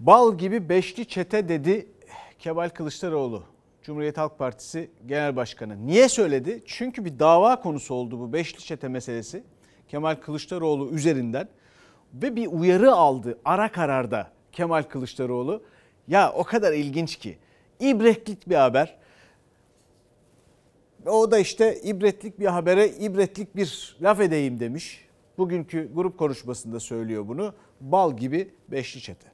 Bal gibi beşli çete dedi Kemal Kılıçdaroğlu. Cumhuriyet Halk Partisi Genel Başkanı. Niye söyledi? Çünkü bir dava konusu oldu bu beşli çete meselesi. Kemal Kılıçdaroğlu üzerinden ve bir uyarı aldı ara kararda Kemal Kılıçdaroğlu. Ya o kadar ilginç ki ibretlik bir haber. O da işte ibretlik bir habere ibretlik bir laf edeyim demiş bugünkü grup konuşmasında söylüyor bunu. Bal gibi beşli çete.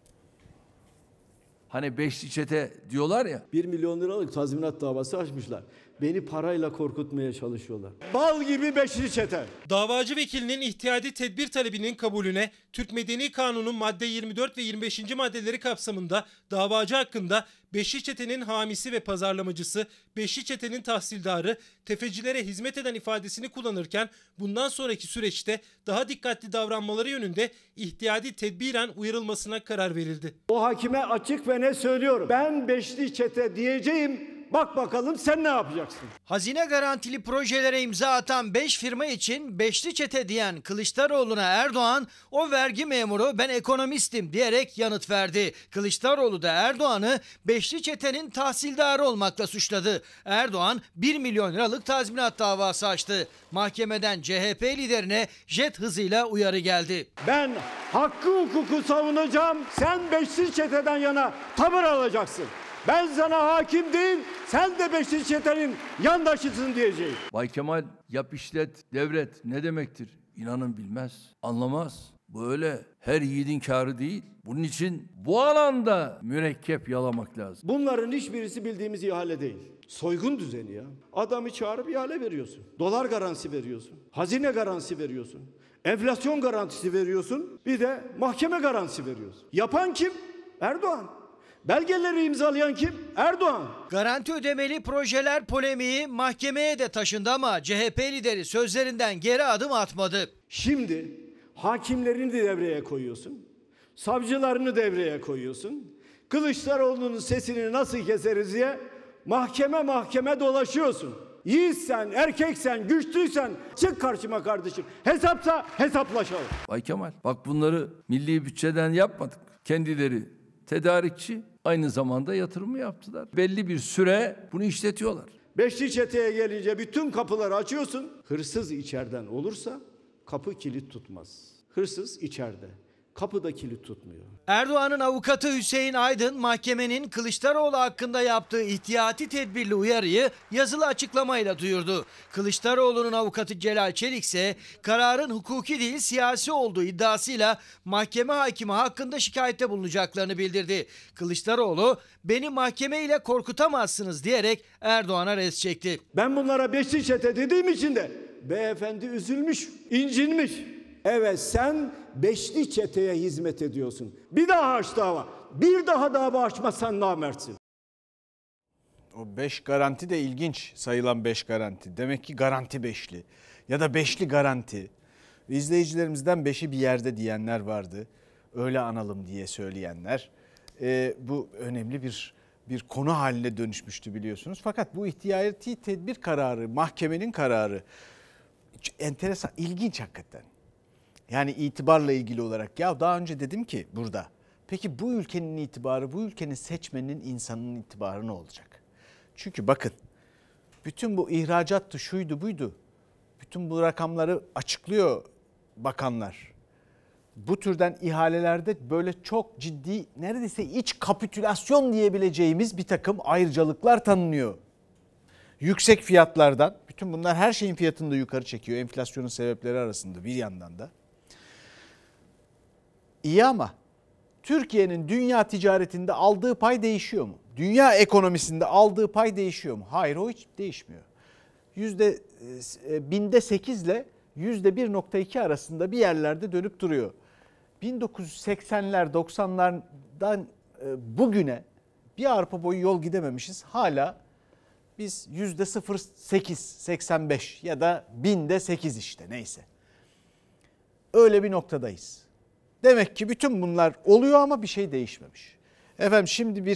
Hani beşli çete diyorlar ya. 1 milyon liralık tazminat davası açmışlar. Beni parayla korkutmaya çalışıyorlar. Bal gibi beşli çete. Davacı vekilinin ihtiyadi tedbir talebinin kabulüne Türk Medeni Kanunu madde 24 ve 25. maddeleri kapsamında davacı hakkında Beşli Çete'nin hamisi ve pazarlamacısı, Beşli Çete'nin tahsildarı, tefecilere hizmet eden ifadesini kullanırken bundan sonraki süreçte daha dikkatli davranmaları yönünde ihtiyadi tedbiren uyarılmasına karar verildi. O hakime açık ve ne söylüyorum? Ben Beşli Çete diyeceğim bak bakalım sen ne yapacaksın? Hazine garantili projelere imza atan 5 firma için beşli çete diyen Kılıçdaroğlu'na Erdoğan o vergi memuru ben ekonomistim diyerek yanıt verdi. Kılıçdaroğlu da Erdoğan'ı beşli çetenin tahsildarı olmakla suçladı. Erdoğan 1 milyon liralık tazminat davası açtı. Mahkemeden CHP liderine jet hızıyla uyarı geldi. Ben hakkı hukuku savunacağım. Sen beşli çeteden yana tavır alacaksın. Ben sana hakim değil, sen de Beşiktaş Çeter'in yandaşısın diyecek. Bay Kemal yap işlet, devret ne demektir? İnanın bilmez, anlamaz. Bu öyle her yiğidin karı değil. Bunun için bu alanda mürekkep yalamak lazım. Bunların hiçbirisi bildiğimiz ihale değil. Soygun düzeni ya. Adamı çağırıp ihale veriyorsun. Dolar garantisi veriyorsun. Hazine garantisi veriyorsun. Enflasyon garantisi veriyorsun. Bir de mahkeme garantisi veriyorsun. Yapan kim? Erdoğan. Belgeleri imzalayan kim? Erdoğan. Garanti ödemeli projeler polemiği mahkemeye de taşındı ama CHP lideri sözlerinden geri adım atmadı. Şimdi hakimlerini de devreye koyuyorsun. Savcılarını devreye koyuyorsun. Kılıçdaroğlu'nun sesini nasıl keseriz diye mahkeme mahkeme dolaşıyorsun. Yiğitsen, erkeksen, güçlüysen çık karşıma kardeşim. Hesapsa hesaplaşalım. Bay Kemal bak bunları milli bütçeden yapmadık. Kendileri tedarikçi aynı zamanda yatırımı yaptılar. Belli bir süre bunu işletiyorlar. Beşli çeteye gelince bütün kapıları açıyorsun. Hırsız içeriden olursa kapı kilit tutmaz. Hırsız içeride kapıda kilit tutmuyor. Erdoğan'ın avukatı Hüseyin Aydın mahkemenin Kılıçdaroğlu hakkında yaptığı ihtiyati tedbirli uyarıyı yazılı açıklamayla duyurdu. Kılıçdaroğlu'nun avukatı Celal Çelik ise kararın hukuki değil siyasi olduğu iddiasıyla mahkeme hakimi hakkında şikayette bulunacaklarını bildirdi. Kılıçdaroğlu beni mahkeme ile korkutamazsınız diyerek Erdoğan'a res çekti. Ben bunlara beşli çete dediğim için de beyefendi üzülmüş, incinmiş. Evet sen beşli çeteye hizmet ediyorsun. Bir daha aç dava. Bir daha dava açmazsan namertsin. O beş garanti de ilginç sayılan beş garanti. Demek ki garanti beşli ya da beşli garanti. İzleyicilerimizden beşi bir yerde diyenler vardı. Öyle analım diye söyleyenler. Ee, bu önemli bir bir konu haline dönüşmüştü biliyorsunuz. Fakat bu ihtiyati tedbir kararı, mahkemenin kararı enteresan, ilginç hakikaten. Yani itibarla ilgili olarak ya daha önce dedim ki burada. Peki bu ülkenin itibarı, bu ülkenin seçmenin insanın itibarı ne olacak? Çünkü bakın bütün bu ihracattı, şuydu, buydu. Bütün bu rakamları açıklıyor bakanlar. Bu türden ihalelerde böyle çok ciddi neredeyse iç kapitülasyon diyebileceğimiz bir takım ayrıcalıklar tanınıyor. Yüksek fiyatlardan bütün bunlar her şeyin fiyatını da yukarı çekiyor enflasyonun sebepleri arasında bir yandan da. İyi ama Türkiye'nin dünya ticaretinde aldığı pay değişiyor mu? Dünya ekonomisinde aldığı pay değişiyor mu? Hayır o hiç değişmiyor. Yüzde e, e, binde 8 ile yüzde 1.2 arasında bir yerlerde dönüp duruyor. 1980'ler 90'lardan e, bugüne bir arpa boyu yol gidememişiz. Hala biz yüzde 0.8 85 ya da binde 8 işte neyse. Öyle bir noktadayız. Demek ki bütün bunlar oluyor ama bir şey değişmemiş. Efendim şimdi bir